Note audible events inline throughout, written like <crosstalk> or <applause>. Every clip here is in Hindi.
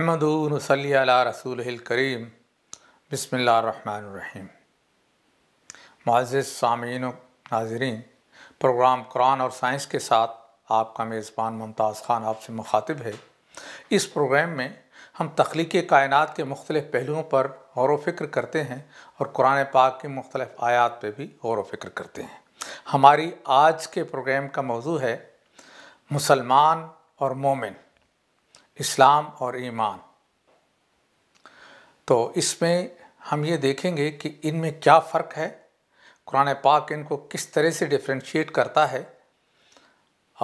सल रसूल करीम बसमीम मज़ सामीन नाजरीन प्रोग्राम कुरान और साइंस के साथ आपका मेज़बान मुमताज़ ख़ान आपसे मुखातिब है इस प्रोग्राम में हम तख्लीक कायन के मुख्त पहलुओं पर गौर वफ़िक्र करते हैं और कुरान पाक के मुख्तलिफ़ आयात पर भी गौर वफ़िक्र करते हैं हमारी आज के प्रोग्राम का मौजू है मुसलमान और मोमिन इस्लाम और ईमान तो इसमें हम ये देखेंगे कि इनमें क्या फ़र्क है कुरान पाक इनको किस तरह से डिफ्रेंशिएट करता है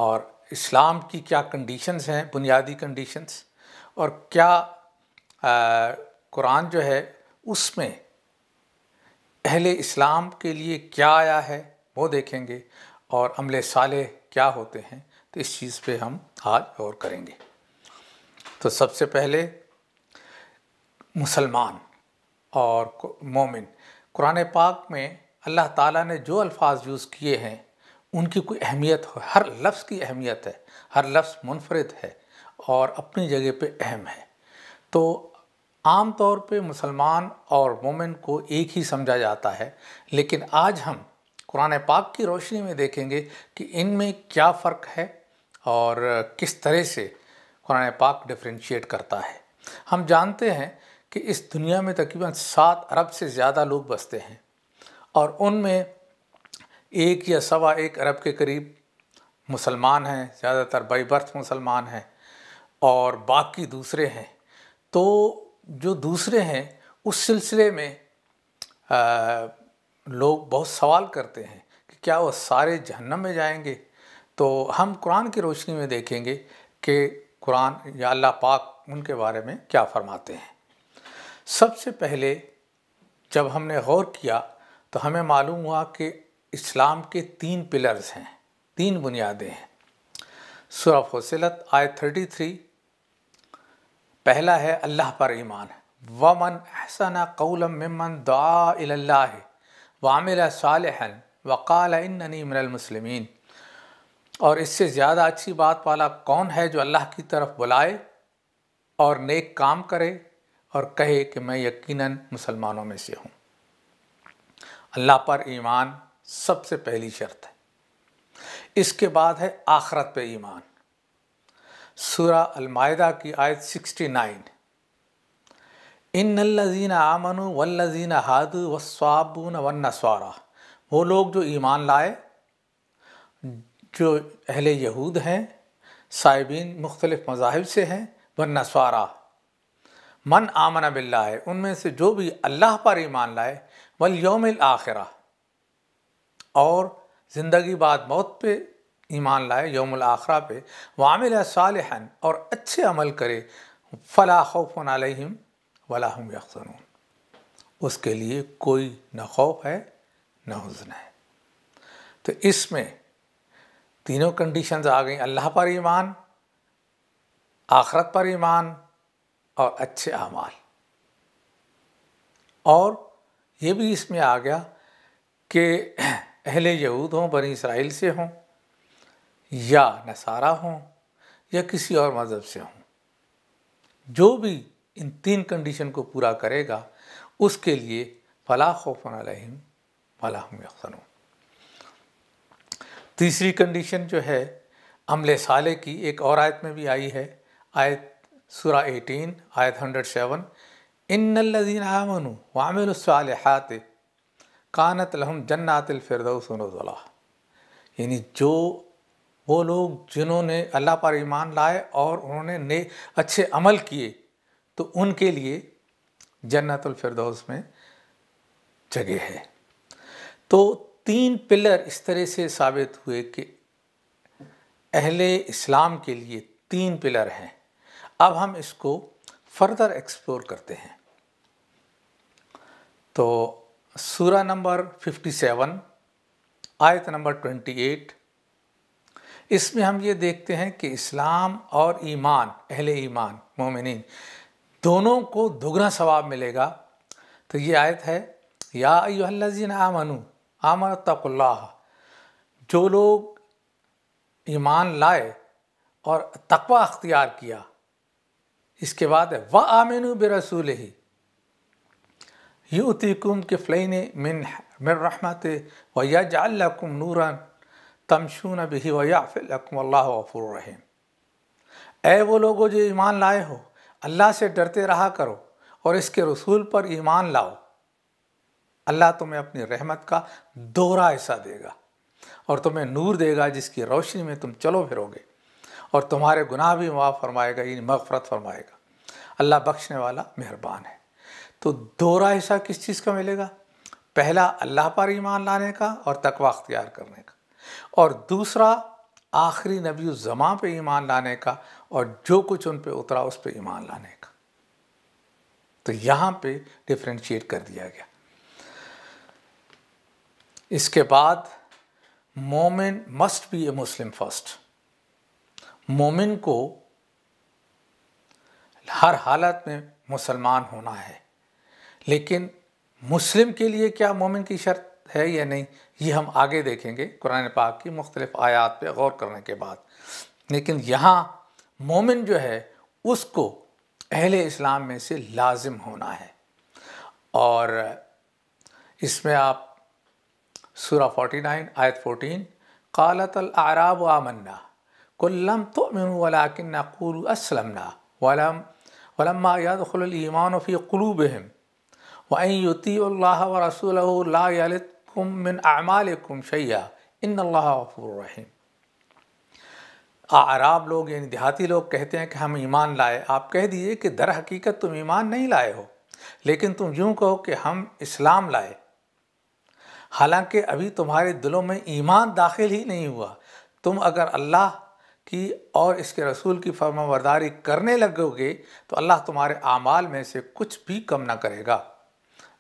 और इस्लाम की क्या कंडीशंस हैं बुनियादी कंडीशंस और क्या कुरान जो है उसमें अहले इस्लाम के लिए क्या आया है वो देखेंगे और अमले साले क्या होते हैं तो इस चीज़ पे हम आज गौर करेंगे तो सबसे पहले मुसलमान और मोमिन कुरान पाक में अल्लाह ताला ने जो अल्फाज यूज़ किए हैं उनकी कोई अहमियत हो हर लफ्ज़ की अहमियत है हर लफ्ज़ मुनफरद है और अपनी जगह पे अहम है तो आम तौर पे मुसलमान और मोमिन को एक ही समझा जाता है लेकिन आज हम कुरान पाक की रोशनी में देखेंगे कि इनमें क्या फ़र्क है और किस तरह से कुरान पाक डिफ्रेंशिएट करता है हम जानते हैं कि इस दुनिया में तकरीबन सात अरब से ज़्यादा लोग बसते हैं और उनमें एक या सवा एक अरब के करीब मुसलमान हैं ज़्यादातर बाई बर्थ मुसलमान हैं और बाकी दूसरे हैं तो जो दूसरे हैं उस सिलसिले में आ, लोग बहुत सवाल करते हैं कि क्या वो सारे जहन्नम में जाएंगे तो हम कुरान की रोशनी में देखेंगे कि कुरान या अल्लाह पाक उनके बारे में क्या फ़रमाते हैं सबसे पहले जब हमने गौर किया तो हमें मालूम हुआ कि इस्लाम के तीन पिलर्स हैं तीन बुनियादें हैं सुरा फौसलत आय 33 पहला है अल्लाह पर ईमान वमन अहसन कौलम ममन दुआ वामिल सालहन वक़ाल और इससे ज़्यादा अच्छी बात वाला कौन है जो अल्लाह की तरफ बुलाए और नेक काम करे और कहे कि मैं यकीनन मुसलमानों में से हूँ अल्लाह पर ईमान सबसे पहली शर्त है इसके बाद है आखरत पे ईमान सूरा अलमायदा की आयत 69 इन लजीन आमनु वल्लजीन हादु वस्वाबून वन्नस्वारा वो लोग जो ईमान लाए जो अहल यहूद हैं साइबिन मुख्तलिफ़ मजाहब से हैं व नसवारा मन आमन बिल्ला है उनमें से जो भी अल्लाह पर ईमान लाए वल योम आखिरा और ज़िंदगी बाद मौत पे ईमान लाए योम आखरा पे वामिल साल और अच्छे अमल करे फ़ला खौफ़न अलहम वलाहम यकसन उसके लिए कोई न खौफ है न हजन है तो इसमें तीनों कंडीशंस आ गई अल्लाह पर ईमान आखरत पर ईमान और अच्छे अमाल और ये भी इसमें आ गया कि अहले यहूद हों बनी इसराइल से हों या नसारा हों या किसी और मज़हब से हों जो भी इन तीन कंडीशन को पूरा करेगा उसके लिए फला खौफ अलहम तीसरी कंडीशन जो है अमले साले की एक और आयत में भी आई है आयत सुरा 18 आयत 107 इन्नल्लज़ीन आमनु वामिलुस्सालिहात कानत लहम जन्नातिल यानी जो वो लोग जिन्होंने अल्लाह पर ईमान लाए और उन्होंने ने अच्छे अमल किए तो उनके लिए जन्नतुल फिरदौस में जगह है तो तीन पिलर इस तरह से साबित हुए कि अहले इस्लाम के लिए तीन पिलर हैं अब हम इसको फर्दर एक्सप्लोर करते हैं तो सूरा नंबर 57 आयत नंबर 28 इसमें हम ये देखते हैं कि इस्लाम और ईमान अहले ईमान मोमिन दोनों को दोगुना सवाब मिलेगा तो ये आयत है या युल्लिन मनु आमन तकुल्लाह जो लोग ईमान लाए और तकवा अख्तियार किया इसके बाद है व आमिन रसूल ही यूतिकुम के फ़्लैन मिन मिन रहमत व जाकुम नूरन तमशून बही व याफ़िलकुम अल्लाह ए वो लोगों जो ईमान लाए हो अल्लाह से डरते रहा करो और इसके रसूल पर ईमान लाओ अल्लाह तुम्हें अपनी रहमत का दोहरा हिस्सा देगा और तुम्हें नूर देगा जिसकी रोशनी में तुम चलो फिरोगे और तुम्हारे गुनाह भी माफ़ फरमाएगा यानी मगफरत फरमाएगा अल्लाह बख्शने वाला मेहरबान है तो दोहरा हिस्सा किस चीज़ का मिलेगा पहला अल्लाह पर ईमान लाने का और तकवा अख्तियार करने का और दूसरा आखिरी नबी ज़मां पे ईमान लाने का और जो कुछ उन पे उतरा उस पे ईमान लाने का तो यहाँ पे डिफ्रेंशिएट कर दिया गया इसके बाद मोमिन must be a Muslim first मोमिन को हर हालत में मुसलमान होना है लेकिन मुस्लिम के लिए क्या मोमिन की शर्त है या नहीं ये हम आगे देखेंगे कुरान पाक की मुख्तलिफ़ आयात पर गौर करने के बाद लेकिन यहाँ मोमिन जो है उसको अहल इस्लाम में से लाजिम होना है और इसमें आप सूरा नाइन आयत 14 कालतल आराब आमन्ना कुल्लम तो मिन वलाकिन नकुल असलमना वलम वलम्मा यदखलमान फ़ी क़लूबहम वहीं युती अल्लाह व रसूल लाकुम मिन आमालकुम शैया इन अल्लाहरहीम आराब लोग यानी देहाती लोग कहते हैं कि हम ईमान लाए आप कह दीजिए कि दर हकीकत तुम ईमान नहीं लाए हो लेकिन तुम यूँ कहो कि हम इस्लाम लाए हालांकि अभी तुम्हारे दिलों में ईमान दाखिल ही नहीं हुआ तुम अगर अल्लाह की और इसके रसूल की फर्मावरदारी करने लगोगे तो अल्लाह तुम्हारे आमाल में से कुछ भी कम ना करेगा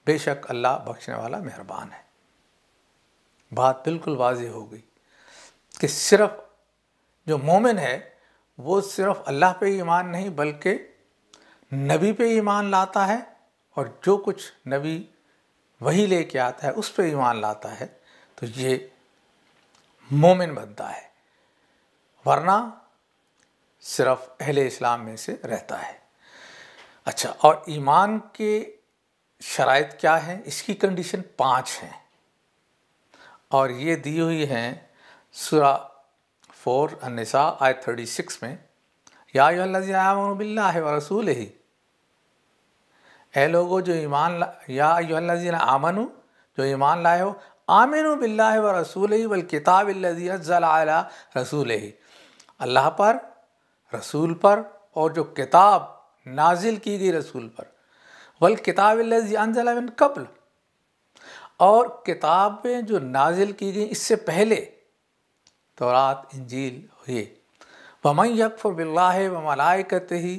बेशक अल्लाह बख्शने वाला मेहरबान है बात बिल्कुल वाज हो गई कि सिर्फ जो मोमिन है वो सिर्फ अल्लाह पे ईमान नहीं बल्कि नबी पे ईमान लाता है और जो कुछ नबी वही लेके आता है उस पर ईमान लाता है तो ये मोमिन बनता है वरना सिर्फ अहले इस्लाम में से रहता है अच्छा और ईमान के शरात क्या हैं इसकी कंडीशन पाँच हैं और ये दी हुई हैं सुरा फोर अनसा आय थर्टी सिक्स में या व रसूल ही ए लोगो जो ईमान ला याजीन आमन जो ईमान लाए हो आमिन बिल्ला व रसूल ही वल किताब अला रसूल ही अल्लाह पर रसूल पर और जो किताब नाजिल की गई रसूल पर बल किताब अनजलाबिन कबल और किताबें जो नाजिल की गई इससे पहले तो रात इंजील हुई वमन यकफ़र बिल्ला व मलाकत ही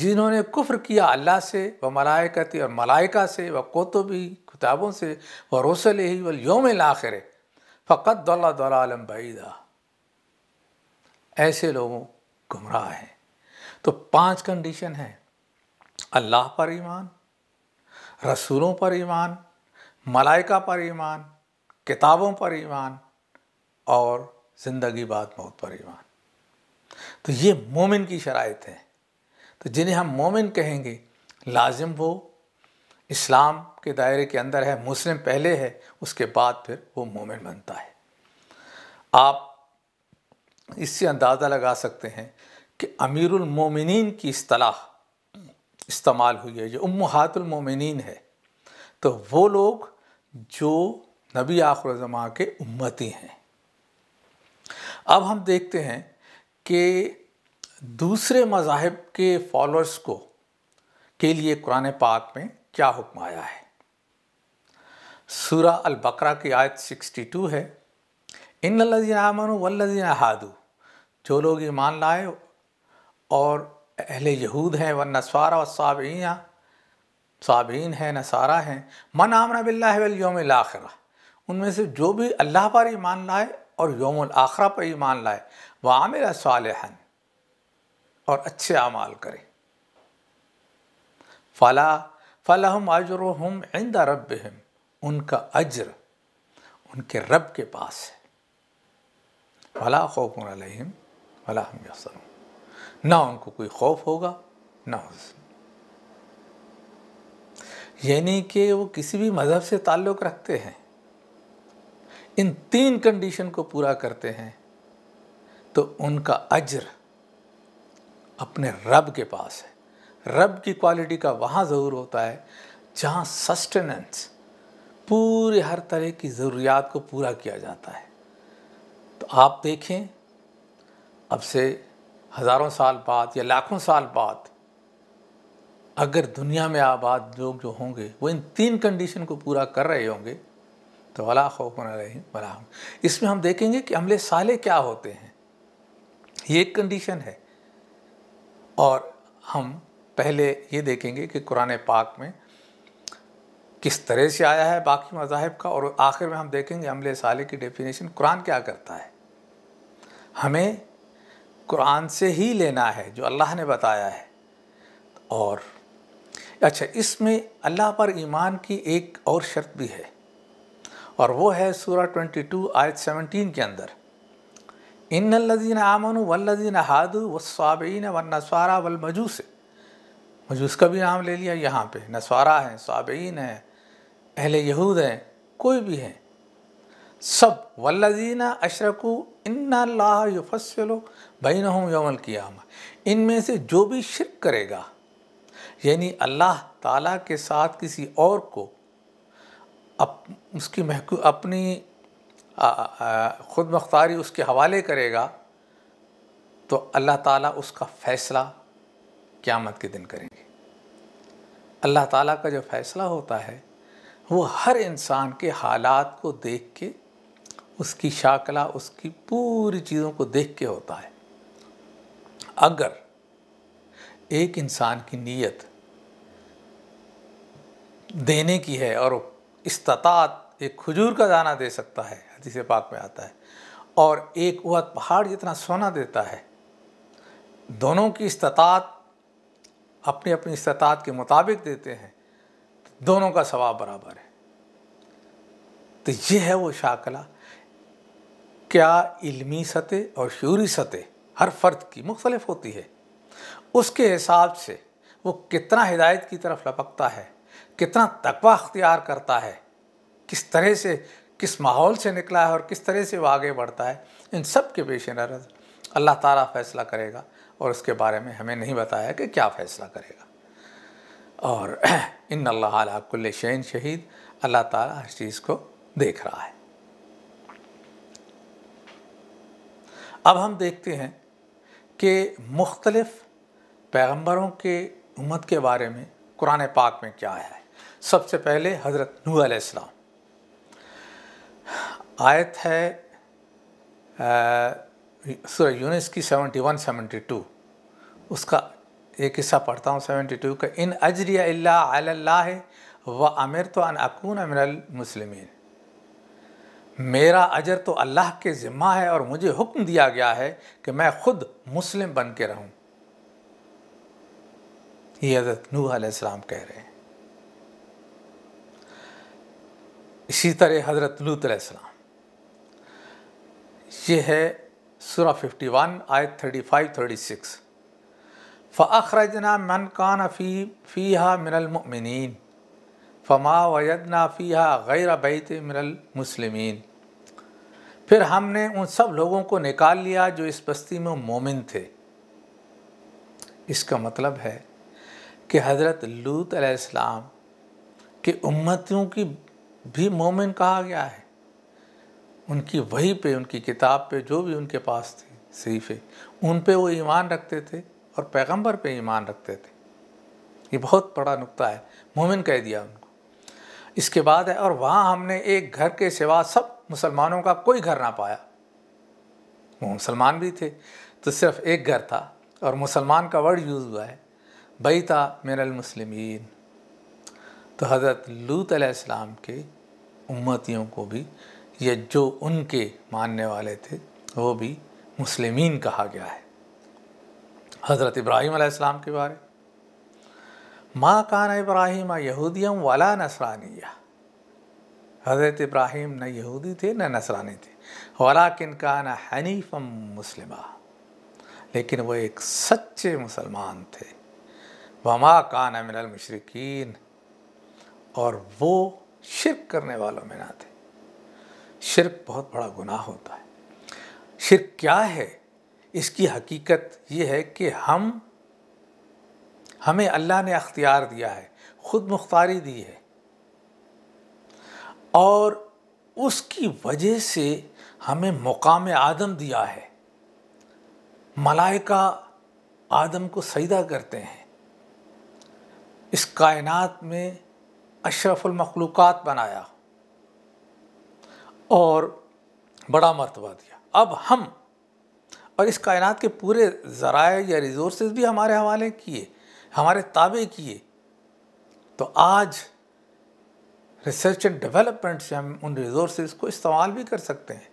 जिन्होंने कुफ्र किया अल्लाह से व मलाइकत और मलाइका से व कोतुबी किताबों से व रसल ही वल लाखिर आखिर फ़कत दौला दौलाम ऐसे लोगों गुमराह हैं तो पांच कंडीशन हैं अल्लाह पर ईमान रसूलों पर ईमान मलाइका पर ईमान किताबों पर ईमान और ज़िंदगी बाद मौत पर ईमान तो ये मोमिन की शराइत है तो जिन्हें हम मोमिन कहेंगे लाजिम वो इस्लाम के दायरे के अंदर है मुस्लिम पहले है उसके बाद फिर वो मोमिन बनता है आप इससे अंदाज़ा लगा सकते हैं कि अमीरमिन की असलाह इस्तेमाल हुई है जो उम्मातुलमोमिन है तो वो लोग जो नबी आखर ज़मा के उम्मती हैं अब हम देखते हैं कि दूसरे मज़ाहब के फॉलोअर्स को के लिए कुरान पाक में क्या हुक्म आया है सूरा अल बकरा की आयत 62 है इन लजी अमन वल्लिन हादू जो लोग ईमान लाए और अहल यहूद हैं व नसवारा व साबिया साबीन हैं नसारा हैं मन आमना बिल्लाम आखरा उनमें से जो भी अल्लाह पर ईमान लाए और योम आखरा पर ईमान लाए व आमिर सालहन और अच्छे अमाल करें फला फलाहम अजर हम आइंदा रब हम उनका अजर उनके रब के पास है फला खौफ अलहम फला हम यसर ना उनको कोई खौफ होगा ना यानी कि वो किसी भी मज़हब से ताल्लुक़ रखते हैं इन तीन कंडीशन को पूरा करते हैं तो उनका अजर अपने रब के पास है रब की क्वालिटी का वहाँ ज़रूर होता है जहाँ सस्टेनेंस पूरे हर तरह की ज़रूरियात को पूरा किया जाता है तो आप देखें अब से हज़ारों साल बाद या लाखों साल बाद अगर दुनिया में आबाद लोग जो होंगे वो इन तीन कंडीशन को पूरा कर रहे होंगे तो वला खौफ वला इसमें हम देखेंगे कि अमले साले क्या होते हैं ये एक कंडीशन है और हम पहले ये देखेंगे कि कुरान पाक में किस तरह से आया है बाकी मजाहब का और आखिर में हम देखेंगे अमल साले की डेफिनेशन कुरान क्या करता है हमें कुरान से ही लेना है जो अल्लाह ने बताया है और अच्छा इसमें अल्लाह पर ईमान की एक और शर्त भी है और वो है सूरह 22 आयत 17 के अंदर इन लजीन आमन वल्लदीन हादु स्वाबीन व नसवारा वल मजूस मजूस का भी नाम ले लिया यहाँ पे नसवारा हैं स्वाबीन हैं अहल यहूद हैं कोई भी हैं सब वल्लदीन अशरकू इन्ना युफसलो बैन यौमल क़ियाम इनमें से जो भी शिरक करेगा यानी अल्लाह ताला के साथ किसी और को अप, उसकी महकू अपनी ख़ुद मुख्तारी उसके हवाले करेगा तो अल्लाह ताला उसका फ़ैसला क़्यामत के दिन करेंगे अल्लाह ताला का जो फ़ैसला होता है वो हर इंसान के हालात को देख के उसकी शाकला उसकी पूरी चीज़ों को देख के होता है अगर एक इंसान की नीयत देने की है और इस्तात एक खजूर का दाना दे सकता है हदीस पाक में आता है और एक वह पहाड़ जितना सोना देता है दोनों की इस्तात अपनी अपनी इस्तात के मुताबिक देते हैं दोनों का सवाब बराबर है तो ये है वो शाकला क्या इल्मी सतह और शूरी सतह हर फर्द की मुख्तलफ होती है उसके हिसाब से वो कितना हिदायत की तरफ लपकता है कितना तकवा अख्तियार करता है किस तरह से किस माहौल से निकला है और किस तरह से वो आगे बढ़ता है इन सब के पेश नज़र अल्लाह ताला फैसला करेगा और उसके बारे में हमें नहीं बताया कि क्या फ़ैसला करेगा और <clears throat> इन अल्लाह कुल्ल शैन शहीद अल्लाह ताला हर चीज़ को देख रहा है अब हम देखते हैं कि मुख्तलफ़ पैगम्बरों के उम्मत के बारे में कुरान पाक में क्या है सबसे पहले हज़रत नू अलैहिस्सलाम आयत है सूर्य यूनिस की सेवेंटी वन सेवेंटी टू उसका एक हिस्सा पढ़ता हूँ सेवेंटी टू का इन अजरिया अल्लाह व आमिर तो अन अकून अमिनल मेरा अजर तो अल्लाह के ज़िम्मा है और मुझे हुक्म दिया गया है कि मैं ख़ुद मुस्लिम बन के रहूँ ये हज़रत नू आसम कह रहे हैं इसी तरह हज़रत लूत आसम ये है सूरा 51 फ़ाइव थर्टी सिक्स फ़ाखरजना मन कान फ़ी फ़ीहा मिनलमिन फ़मा वयदना फ़ीहा गैर बैत मिनलमसलमिन फिर हमने उन सब लोगों को निकाल लिया जो इस बस्ती में मोमिन थे इसका मतलब है कि हज़रत लूत के उम्मतियों की भी मोमिन कहा गया है उनकी वही पे उनकी किताब पे जो भी उनके पास थी सीफे उन पे वो ईमान रखते थे और पैगंबर पे ईमान रखते थे ये बहुत बड़ा नुक्ता है मोमिन कह दिया उनको इसके बाद है और वहाँ हमने एक घर के सिवा सब मुसलमानों का कोई घर ना पाया वो मुसलमान भी थे तो सिर्फ एक घर था और मुसलमान का वर्ड यूज़ हुआ है बैता मेरल मुसलमिन तो हज़रत लूत के उम्मतियों को भी या जो उनके मानने वाले थे वो भी मुस्लिमीन कहा गया है हज़रत इब्राहिम आसमाम के बारे माँ कान इब्राहिम यहूदियम वाला नसरानिया हज़रत इब्राहिम न यहूदी थे न नसरानी थे वाला किन कान हनीफम मुस्लिम लेकिन वो एक सच्चे मुसलमान थे वमा कान मिनल मशरकिन और वो शिरक करने वालों में ना थे शिरक बहुत बड़ा गुनाह होता है शिरक क्या है इसकी हकीकत ये है कि हम हमें अल्लाह ने अख्तियार दिया है ख़ुद मुख्तारी दी है और उसकी वजह से हमें मुकाम आदम दिया है मलाइका आदम को सजदा करते हैं इस कायनात में अशरफुल मखलूक़ात बनाया और बड़ा मरतबा दिया अब हम और इस कायनात के पूरे ज़राए या रिज़ोर्स भी हमारे हवाले किए हमारे ताबे किए तो आज रिसर्च एंड डेवलपमेंट से हम उन रिज़ोर्स को इस्तेमाल भी कर सकते हैं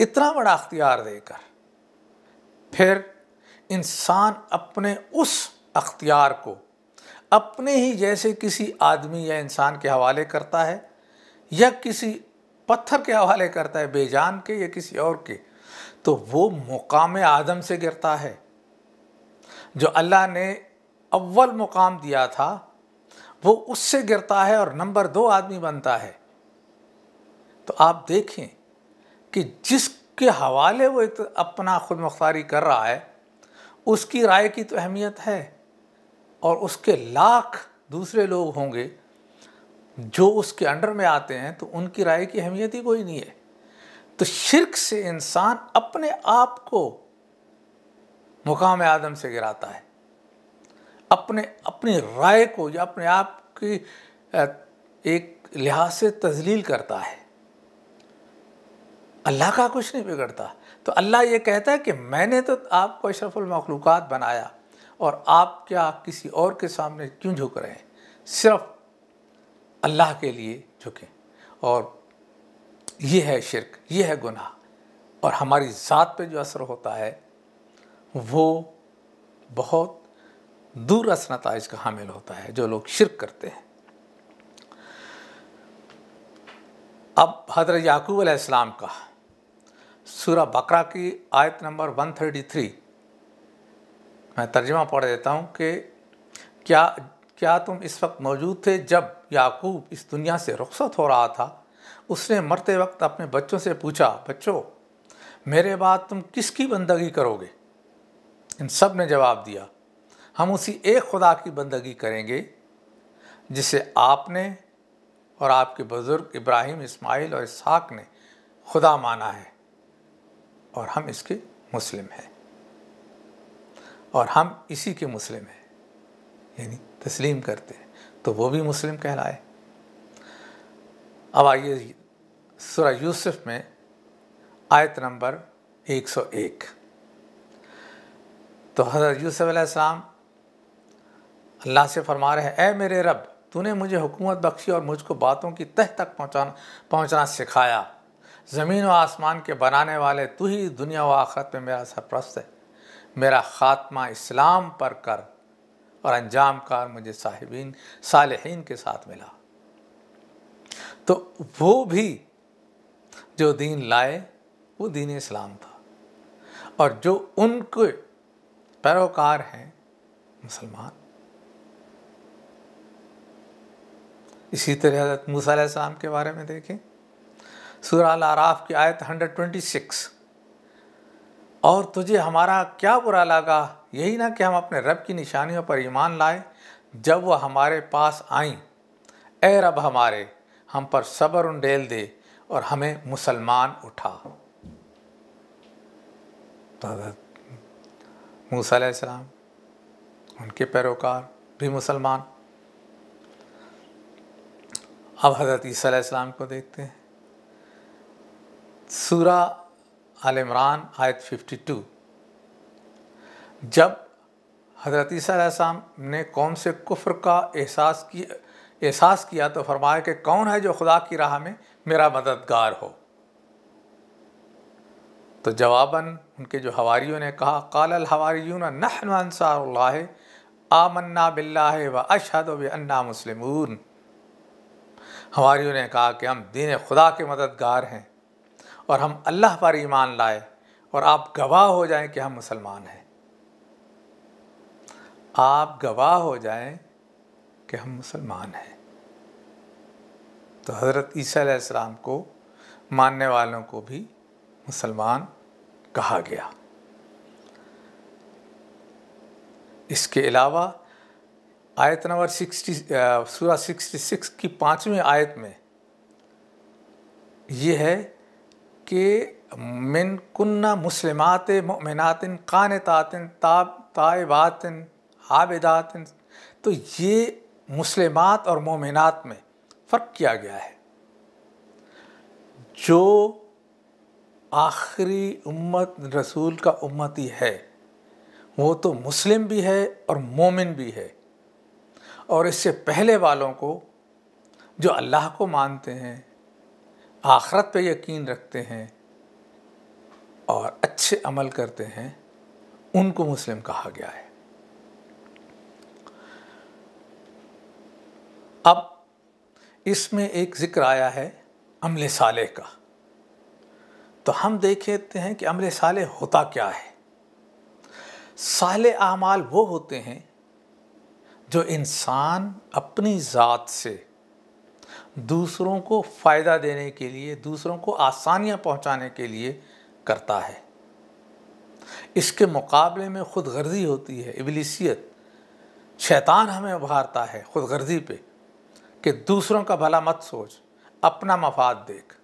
इतना बड़ा अख्तियार देकर फिर इंसान अपने उस अख्तियार को अपने ही जैसे किसी आदमी या इंसान के हवाले करता है या किसी पत्थर के हवाले करता है बेजान के या किसी और के तो वो मुकाम आदम से गिरता है जो अल्लाह ने अव्वल मुकाम दिया था वो उससे गिरता है और नंबर दो आदमी बनता है तो आप देखें कि जिसके हवाले वो एक तो अपना खुद मुख्तारी कर रहा है उसकी राय की तो अहमियत है और उसके लाख दूसरे लोग होंगे जो उसके अंडर में आते हैं तो उनकी राय की अहमियत ही कोई नहीं है तो शिरक से इंसान अपने आप को मुकाम आदम से गिराता है अपने अपनी राय को या अपने आप की एक लिहाज से तजलील करता है अल्लाह का कुछ नहीं बिगड़ता तो अल्लाह ये कहता है कि मैंने तो आपको अशरफुल बनाया और आप क्या किसी और के सामने क्यों झुक रहे हैं सिर्फ अल्लाह के लिए झुकें और ये है शिरक ये है गुनाह और हमारी ज़ात पे जो असर होता है वो बहुत दूर अस नतज का हामिल होता है जो लोग शिरक करते हैं अब हजर याकूब अलैहिस्सलाम का सूरह बकरा की आयत नंबर 133 मैं तर्जमा पढ़ देता हूँ कि क्या क्या तुम इस वक्त मौजूद थे जब याकूब इस दुनिया से रुखसत हो रहा था उसने मरते वक्त अपने बच्चों से पूछा बच्चों मेरे बाद तुम किसकी बंदगी करोगे इन सब ने जवाब दिया हम उसी एक खुदा की बंदगी करेंगे जिसे आपने और आपके बुज़ुर्ग इब्राहिम इस्माइल और इसहाक ने खुदा माना है और हम इसके मुस्लिम हैं और हम इसी के मुस्लिम हैं यानी तस्लीम करते हैं तो वो भी मुस्लिम कहलाए अब आइए सरा यूसुफ में आयत नंबर 101 तो हज़रत यूसुफ अलैहिस्सलाम अल्लाह से फरमा रहे हैं ए मेरे रब तूने मुझे हुकूमत बख्शी और मुझको बातों की तह तक पहुँचाना पहुँचना सिखाया ज़मीन व आसमान के बनाने वाले तू ही दुनिया व आखरत में मेरा सरप्रस्त है मेरा ख़ात्मा इस्लाम पर कर और अंजाम कार मुझे साहिबीन सालहीन के साथ मिला तो वो भी जो दीन लाए वो दीन इस्लाम था और जो उनके पैरोकार हैं मुसलमान इसी तरह हजरत मूसा के बारे में देखें सूरह आराफ की आयत 126 और तुझे हमारा क्या बुरा लगा यही ना कि हम अपने रब की निशानियों पर ईमान लाए जब वह हमारे पास आई ए रब हमारे हम पर सब्र उंडेल दे और हमें मुसलमान उठा हजरत मूसम उनके पैरोकार भी मुसलमान अब हज़रत ईसीम को देखते हैं सूरा आल इमरान आयत 52 जब हज़रत सलाम ने कौम से कुफ्र का एहसास की एहसास किया तो फरमाया कि कौन है जो खुदा की राह में मेरा मददगार हो तो जवाबन उनके जो हवारीयों ने कहा काल हवारी नहनसार्ला आमन्ना बिल्ला व अशहद व अन्ना मुस्लिमून ने कहा कि हम दीन खुदा के मददगार हैं और हम अल्लाह पर ईमान लाए और आप गवाह हो जाएं कि हम मुसलमान हैं आप गवाह हो जाएं कि हम मुसलमान हैं तो हज़रत ईसीम को मानने वालों को भी मुसलमान कहा गया इसके अलावा आयत नंबर सिक्सटी सूर्य सिक्सटी सिक्स की पाँचवीं आयत में ये है कि मिन कुन्ना मुसलमात ममिनातिन कान तातिन ताब ताबातिन आबिदात तो ये मुस्लिमात और मोमिनात में फ़र्क किया गया है जो आखिरी उम्मत रसूल का उम्मती है वो तो मुस्लिम भी है और मोमिन भी है और इससे पहले वालों को जो अल्लाह को मानते हैं आखरत पे यकीन रखते हैं और अच्छे अमल करते हैं उनको मुस्लिम कहा गया है अब इसमें एक ज़िक्र आया है अमल साले का तो हम देखते हैं कि अमल साले होता क्या है साले आमाल वो होते हैं जो इंसान अपनी ज़ात से दूसरों को फ़ायदा देने के लिए दूसरों को आसानियाँ पहुँचाने के लिए करता है इसके मुकाबले में खुद गर्जी होती है इबलीसियत शैतान हमें उभारता है खुद गर्जी पे कि दूसरों का भला मत सोच अपना मफाद देख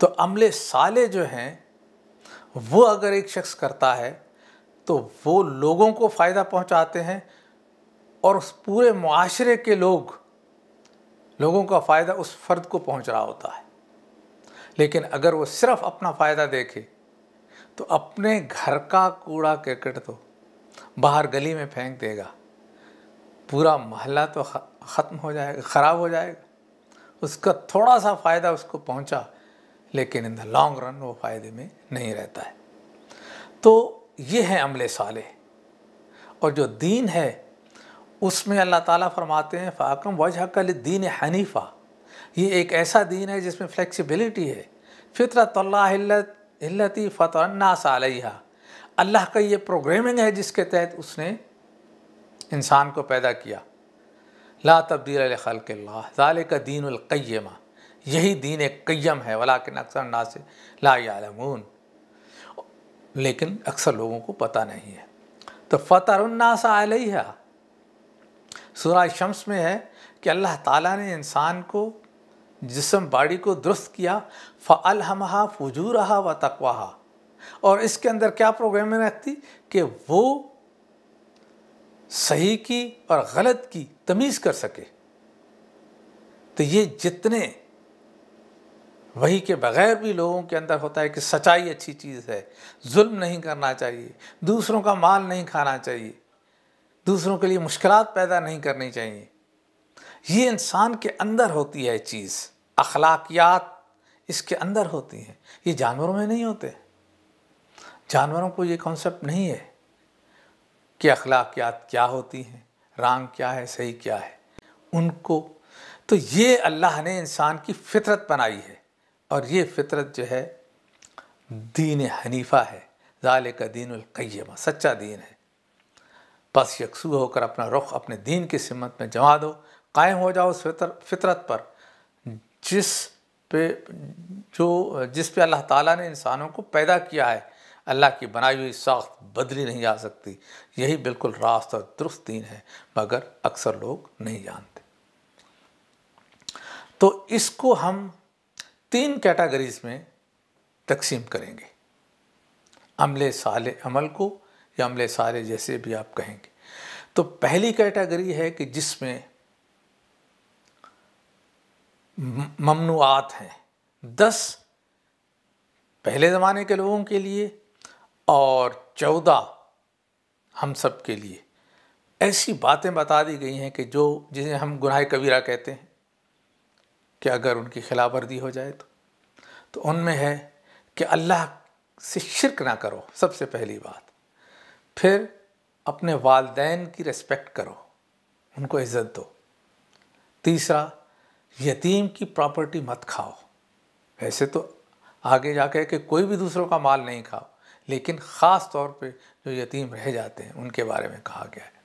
तो अमले साले जो हैं वो अगर एक शख्स करता है तो वो लोगों को फ़ायदा पहुंचाते हैं और उस पूरे माशरे के लोग लोगों का फ़ायदा उस फ़र्द को पहुंच रहा होता है लेकिन अगर वो सिर्फ अपना फ़ायदा देखे तो अपने घर का कूड़ा करकट तो बाहर गली में फेंक देगा पूरा महला तो ख़त्म हो जाएगा ख़राब हो जाएगा उसका थोड़ा सा फ़ायदा उसको पहुंचा लेकिन इन द लॉन्ग रन वो फ़ायदे में नहीं रहता है तो ये है अमले साले और जो दीन है उसमें अल्लाह ताला फरमाते हैं फ़ाकम कल दीन हनीफ़ा ये एक ऐसा दीन है जिसमें फ्लेक्सिबिलिटी है फितरत हिल्लती फ़तनास अल्लाह का ये प्रोग्रामिंग है जिसके तहत उसने इंसान को पैदा किया ला तब्दील के लाल का दीन अलकैमा यही दीन कयम है वला के अक्सर ना से लामून लेकिन अक्सर लोगों को पता नहीं है तो फ़तरन्नास आलिया सूरा शम्स में है कि अल्लाह ताला ने इंसान को जिसम बाड़ी को दुरुस्त किया फ़लहमहा फजूरहा व तकवाहा और इसके अंदर क्या प्रोग्राम रखती कि वो सही की और गलत की तमीज़ कर सके तो ये जितने वही के बगैर भी लोगों के अंदर होता है कि सच्चाई अच्छी चीज़ है जुल्म नहीं करना चाहिए दूसरों का माल नहीं खाना चाहिए दूसरों के लिए मुश्किल पैदा नहीं करनी चाहिए ये इंसान के अंदर होती है चीज़ अखलाकियात इसके अंदर होती हैं ये जानवरों में नहीं होते जानवरों को ये कॉन्सेप्ट नहीं है कि अखलाकियात क्या होती हैं रंग क्या है सही क्या है उनको तो ये अल्लाह ने इंसान की फितरत बनाई है और ये फितरत जो है दीन हनीफा है ज़ाल का दीन कैमा सच्चा दीन है बस यकसू होकर अपना रुख अपने दीन की सिमत में जमा दो कायम हो जाओ उस फितर फितरत पर जिस पे जो जिस पे अल्लाह ताला ने इंसानों को पैदा किया है अल्लाह की बनाई हुई साख्त बदली नहीं जा सकती यही बिल्कुल रास्त और दुरुस्त दीन है मगर अक्सर लोग नहीं जानते तो इसको हम तीन कैटेगरीज में तकसीम करेंगे अमले साले अमल को या अमले साले जैसे भी आप कहेंगे तो पहली कैटेगरी है कि जिसमें ममनुआत हैं दस पहले ज़माने के लोगों के लिए और चौदह हम सब के लिए ऐसी बातें बता दी गई हैं कि जो जिन्हें हम गुनाह कबीरा कहते हैं कि अगर उनकी खिलाफ वर्दी हो जाए तो तो उनमें है कि अल्लाह से शिरक ना करो सबसे पहली बात फिर अपने वालदेन की रिस्पेक्ट करो उनको इज़्ज़त दो तीसरा यतीम की प्रॉपर्टी मत खाओ ऐसे तो आगे जाके कि कोई भी दूसरों का माल नहीं खाओ लेकिन ख़ास तौर पे जो यतीम रह जाते हैं उनके बारे में कहा गया है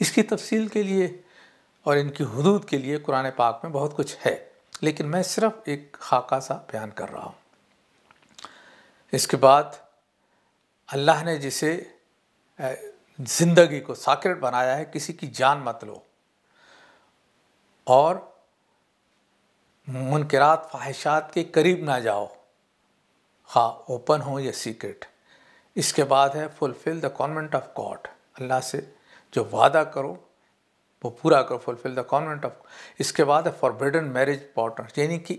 इसकी तफसील के लिए और इनकी हदूद के लिए कुरान पाक में बहुत कुछ है लेकिन मैं सिर्फ एक खाका सा बयान कर रहा हूँ इसके बाद अल्लाह ने जिसे ज़िंदगी को साकिर बनाया है किसी की जान मत लो और मुनकरात फाहिशात के करीब ना जाओ हाँ ओपन हो या सीक्रेट इसके बाद है fulfil the covenant of God अल्लाह से जो वादा करो वो पूरा करो फुलफ़िल द कॉन्वेंट ऑफ इसके बाद है फॉरबिडन मैरिज पार्टनर यानी कि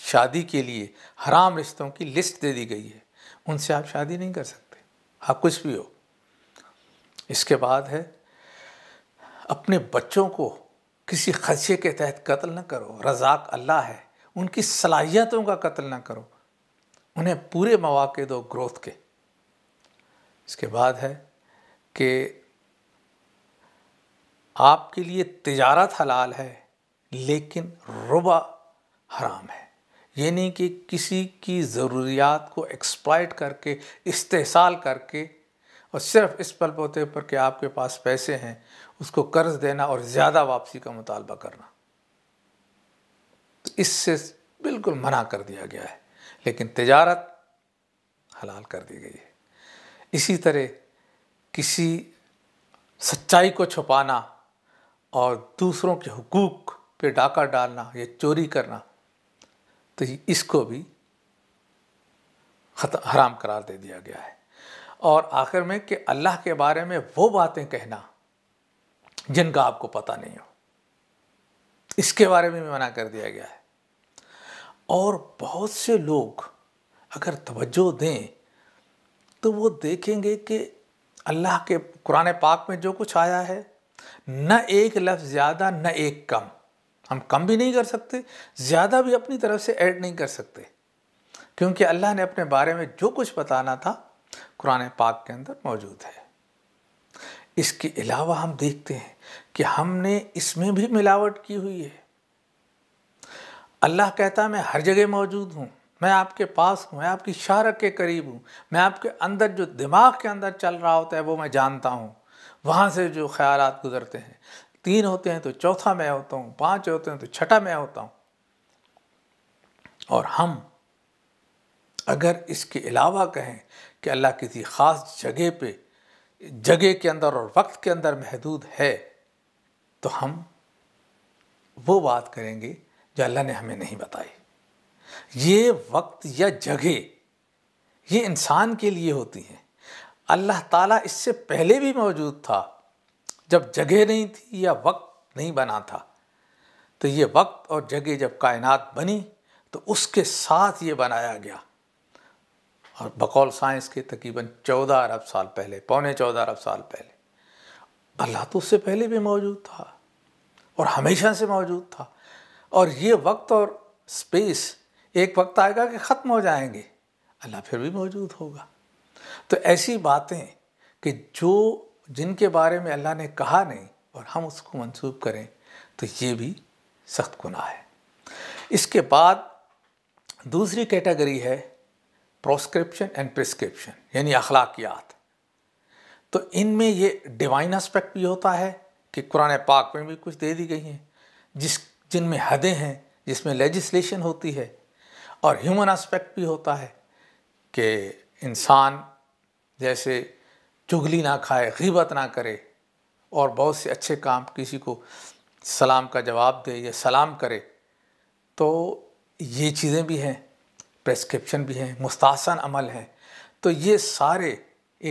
शादी के लिए हराम रिश्तों की लिस्ट दे दी गई है उनसे आप शादी नहीं कर सकते आप कुछ भी हो इसके बाद है अपने बच्चों को किसी खदशे के तहत कत्ल ना करो रजाक अल्लाह है उनकी सलाहियतों का कत्ल ना करो उन्हें पूरे मौाक़े दो ग्रोथ के इसके बाद है कि आपके लिए तिजारत हलाल है लेकिन रुबा हराम है यानी कि किसी की ज़रूरियात को एक्सप्लाइट करके इस्तेसाल करके और सिर्फ इस पल पोते पर कि आपके पास पैसे हैं उसको कर्ज देना और ज़्यादा वापसी का मुतालबा करना तो इससे बिल्कुल मना कर दिया गया है लेकिन तजारत हलाल कर दी गई है इसी तरह किसी सच्चाई को छुपाना और दूसरों के हकूक़ पे डाका डालना या चोरी करना तो इसको भी हराम करार दे दिया गया है और आखिर में कि अल्लाह के बारे में वो बातें कहना जिनका आपको पता नहीं हो इसके बारे में भी मना कर दिया गया है और बहुत से लोग अगर तवज्जो दें तो वो देखेंगे कि अल्लाह के कुरान पाक में जो कुछ आया है न एक लफ्ज़ ज़्यादा न एक कम हम कम भी नहीं कर सकते ज़्यादा भी अपनी तरफ से ऐड नहीं कर सकते क्योंकि अल्लाह ने अपने बारे में जो कुछ बताना था कुरान पाक के अंदर मौजूद है इसके अलावा हम देखते हैं कि हमने इसमें भी मिलावट की हुई है अल्लाह कहता है मैं हर जगह मौजूद हूँ मैं आपके पास हूँ मैं आपकी शारक के करीब हूँ मैं आपके अंदर जो दिमाग के अंदर चल रहा होता है वो मैं जानता हूँ वहाँ से जो ख्याल गुजरते हैं तीन होते हैं तो चौथा मैं होता हूँ पाँच होते हैं तो छठा मैं होता हूँ और हम अगर इसके अलावा कहें कि अल्लाह किसी ख़ास जगह पे जगह के अंदर और वक्त के अंदर महदूद है तो हम वो बात करेंगे जो अल्लाह ने हमें नहीं बताई ये वक्त या जगह ये इंसान के लिए होती है अल्लाह ताला इससे पहले भी मौजूद था जब जगह नहीं थी या वक्त नहीं बना था तो ये वक्त और जगह जब कायनात बनी तो उसके साथ ये बनाया गया और बकौल साइंस के तकरीबन चौदह अरब साल पहले पौने चौदह अरब साल पहले अल्लाह तो उससे पहले भी मौजूद था और हमेशा से मौजूद था और ये वक्त और स्पेस एक वक्त आएगा कि ख़त्म हो जाएंगे अल्लाह फिर भी मौजूद होगा तो ऐसी बातें कि जो जिनके बारे में अल्लाह ने कहा नहीं और हम उसको मंसूब करें तो ये भी सख्त गुना है इसके बाद दूसरी कैटेगरी है प्रोस्क्रिप्शन एंड प्रिस्क्रिप्शन यानी अखलाकियात तो इनमें ये डिवाइन एस्पेक्ट भी होता है कि कुरान पाक में भी कुछ दे दी गई हैं जिस जिनमें हदें हैं जिसमें लेजिस्लेशन होती है और ह्यूमन एस्पेक्ट भी होता है कि इंसान जैसे चुगली ना खाए गिबत ना करे और बहुत से अच्छे काम किसी को सलाम का जवाब दे या सलाम करे तो ये चीज़ें भी हैं प्रेस्क्रिप्शन भी हैं मुस्तासन अमल हैं तो ये सारे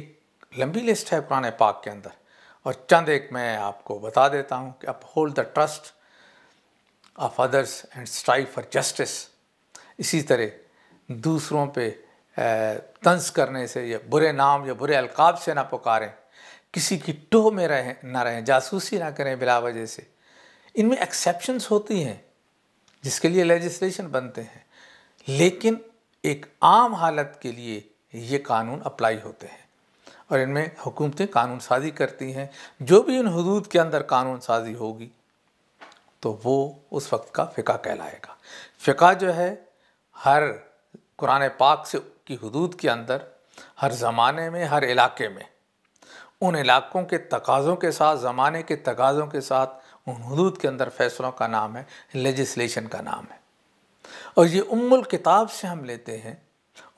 एक लंबी लिस्ट है पुराने पाक के अंदर और चंद एक मैं आपको बता देता हूँ कि uphold the trust of others and strive for justice इसी तरह दूसरों पे तंज करने से या बुरे नाम या बुरे अलकाब से ना पुकारें किसी की टोह में रहें ना रहें जासूसी ना करें बिला वजह से इनमें एक्सेप्शंस होती हैं जिसके लिए लेजिस्लेशन बनते हैं लेकिन एक आम हालत के लिए ये कानून अप्लाई होते हैं और इनमें हुकूमतें कानून साजी करती हैं जो भी इन हदूद के अंदर कानून साजी होगी तो वो उस वक्त का फ़िका कहलाएगा फ़िका जो है हर कुरान पाक से की हदूद के अंदर हर ज़माने में हर इलाके में उन इलाक़ों के तकाज़ों के साथ ज़माने के तकाज़ों के साथ उन हदूद के अंदर फ़ैसलों का नाम है लेजिस्लेशन का नाम है और ये उमुल किताब से हम लेते हैं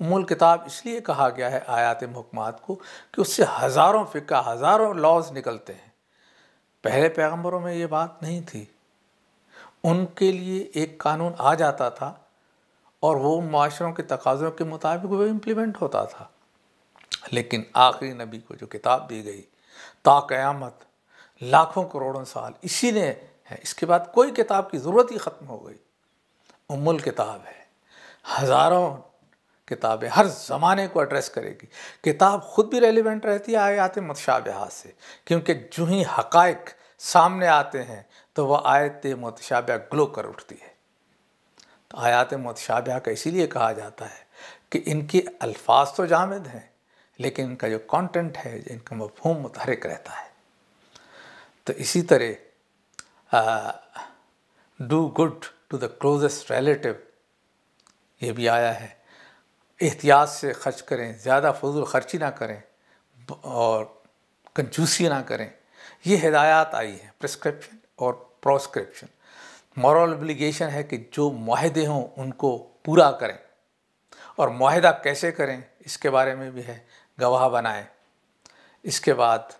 उमुल किताब इसलिए कहा गया है आयात महकमात को कि उससे हज़ारों फ़िका हज़ारों लॉज निकलते हैं पहले पैगंबरों में ये बात नहीं थी उनके लिए एक कानून आ जाता था और वो माशरों के तकाज़ों के मुताबिक वो इम्प्लीमेंट होता था लेकिन आखिरी नबी को जो किताब दी गई ताक़यामत लाखों करोड़ों साल इसी ने है इसके बाद कोई किताब की ज़रूरत ही ख़त्म हो गई उमुल किताब है हज़ारों किताबें हर ज़माने को एड्रेस करेगी किताब ख़ुद भी रेलिवेंट रहती है आयात मतशाबहा से क्योंकि जो ही हक़ सामने आते हैं तो वह आयत मतशाबा ग्लो कर उठती है तो आयात मतशाबा का इसीलिए कहा जाता है कि इनके अल्फाज तो जामद हैं लेकिन इनका जो कंटेंट है इनका मफहम मुतहरक रहता है तो इसी तरह do good to the closest relative ये भी आया है एहतियात से खर्च करें ज़्यादा फजूल खर्ची ना करें और कंजूसी ना करें ये हिदायत आई है प्रिस्क्रिप्शन और प्रोस्क्रिप्शन मॉरल ऑब्लिगेशन है कि जो माहदे हों उनको पूरा करें और माहदा कैसे करें इसके बारे में भी है गवाह बनाएं इसके बाद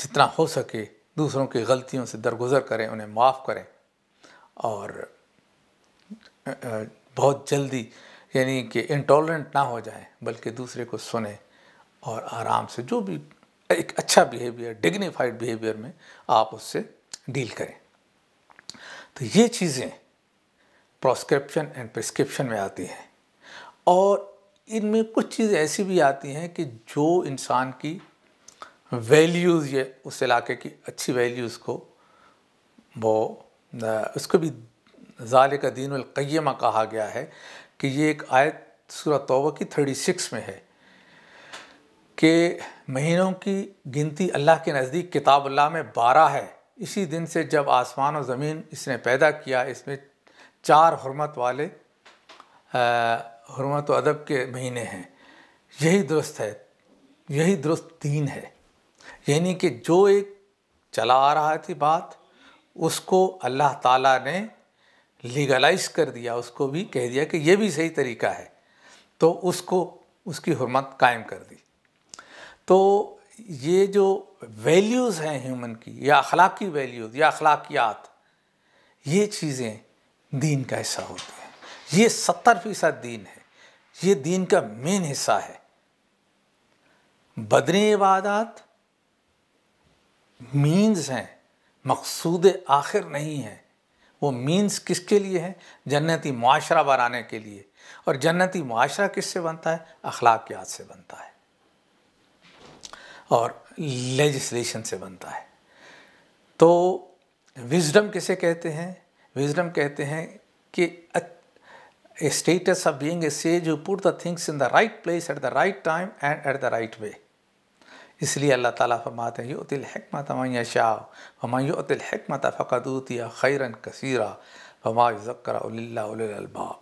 जितना हो सके दूसरों की गलतियों से दरगुजर करें उन्हें माफ़ करें और बहुत जल्दी यानी कि इंटॉलरेंट ना हो जाए बल्कि दूसरे को सुने और आराम से जो भी एक अच्छा बिहेवियर डिग्निफाइड बिहेवियर में आप उससे डील करें तो ये चीज़ें प्रोस्क्रिप्शन एंड प्रिस्क्रिप्शन में आती हैं और इनमें कुछ चीज़ें ऐसी भी आती हैं कि जो इंसान की वैल्यूज़ ये उस इलाके की अच्छी वैल्यूज़ को वो उसको भी ज़ाल का दीन अलकैमा कहा गया है कि ये एक आयत सूर की थर्टी सिक्स में है कि महीनों की गिनती अल्लाह के नज़दीक किताब अल्लाह में बारह है इसी दिन से जब आसमान और ज़मीन इसने पैदा किया इसमें चार हरमत वाले हरमत व अदब के महीने हैं यही दुरुस्त है यही दुरुस्त दीन है यानी कि जो एक चला आ रहा थी बात उसको अल्लाह ताला ने लीगलाइज कर दिया उसको भी कह दिया कि ये भी सही तरीका है तो उसको उसकी हरमत कायम कर दी तो ये जो वैल्यूज़ हैं ह्यूमन की या अखलाकी वैल्यूज़ या अखलाकियात ये चीज़ें दीन का हिस्सा होती हैं ये सत्तर फीसद दीन है ये दीन का मेन हिस्सा है बदने इबादत मीन्स हैं मकसूद आखिर नहीं है वो मीन्स किसके लिए है जन्नती माशरा बनाने के लिए और जन्नती माशरा किससे बनता है अखलाकियात से बनता है और लेजिस्लेशन से बनता है तो विजडम किसे कहते हैं विजडम कहते हैं कि status of being a sage you put the things in the right place at the right time and at the right way इसलिए अल्लाह ताला फरमाते हैं युतिल हिकमत मैया शाह हमा युतिल हिकमत फ़कदूतिया खैरन कसीरा ज़क्र ज़क्राबाब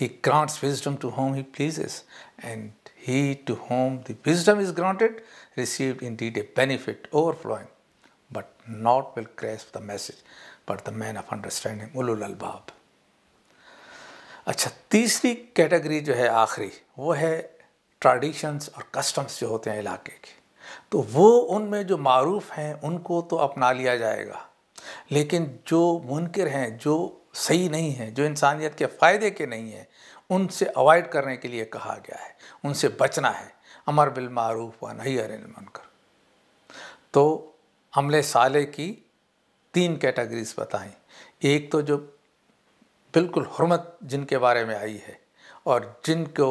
ही grants wisdom to whom he pleases and he to whom the wisdom is granted received indeed a benefit overflowing, but not will grasp the message but the man of understanding ulul albab. अच्छा तीसरी कैटेगरी जो है आखिरी वो है ट्रेडिशंस और कस्टम्स जो होते हैं इलाके के तो वो उनमें जो मरूफ़ हैं उनको तो अपना लिया जाएगा लेकिन जो मुनकर हैं जो सही नहीं हैं जो इंसानियत के फ़ायदे के नहीं हैं उनसे अवॉइड करने के लिए कहा गया है उनसे बचना है अमर बिल मारूफ व नहीं अरे मनकर तो हमले साले की तीन कैटेगरीज बताएं एक तो जो बिल्कुल हरमत जिनके बारे में आई है और जिनको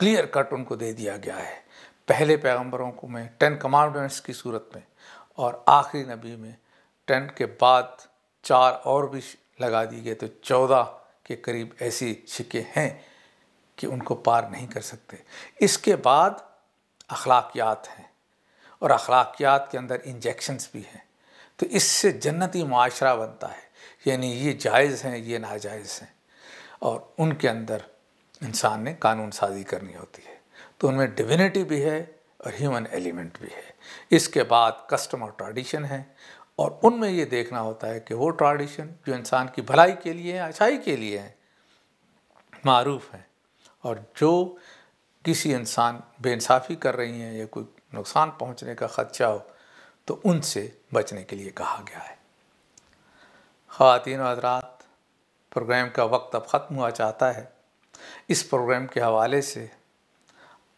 क्लियर कट उनको दे दिया गया है पहले पैगंबरों को में टेन कमांडमेंट्स की सूरत में और आखिरी नबी में टेन के बाद चार और भी लगा दी गए तो चौदह के करीब ऐसी छिके हैं कि उनको पार नहीं कर सकते इसके बाद अखलाकियात हैं और अखलाकियात के अंदर इंजेक्शन्स भी हैं तो इससे जन्नती माशरा बनता है यानी ये जायज़ हैं ये नाजायज़ हैं और उनके अंदर इंसान ने कानून साजी करनी होती है तो उनमें डिविनिटी भी है और ह्यूमन एलिमेंट भी है इसके बाद कस्टम और ट्रेडिशन है और उनमें ये देखना होता है कि वो ट्रेडिशन जो इंसान की भलाई के लिए हैं अच्छाई के लिए हैं मरूफ हैं और जो किसी इंसान बेइंसाफ़ी कर रही हैं या कोई नुकसान पहुंचने का ख़दशा हो तो उनसे बचने के लिए कहा गया है ख़वान हजरात प्रोग्राम का वक्त अब ख़त्म हुआ चाहता है इस प्रोग्राम के हवाले से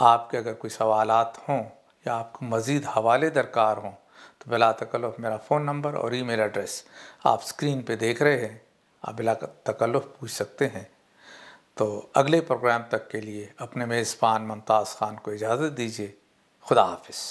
आपके अगर कोई सवाल हों या आपको मज़ीद हवाले दरकार हों तो बिला तकल्लफ़ मेरा फ़ोन नंबर और ईमेल एड्रेस आप स्क्रीन पे देख रहे हैं आप बिला तकल्लफ़ पूछ सकते हैं तो अगले प्रोग्राम तक के लिए अपने मेज़बान मुमताज़ ख़ान को इजाज़त दीजिए खुदा हाफिज़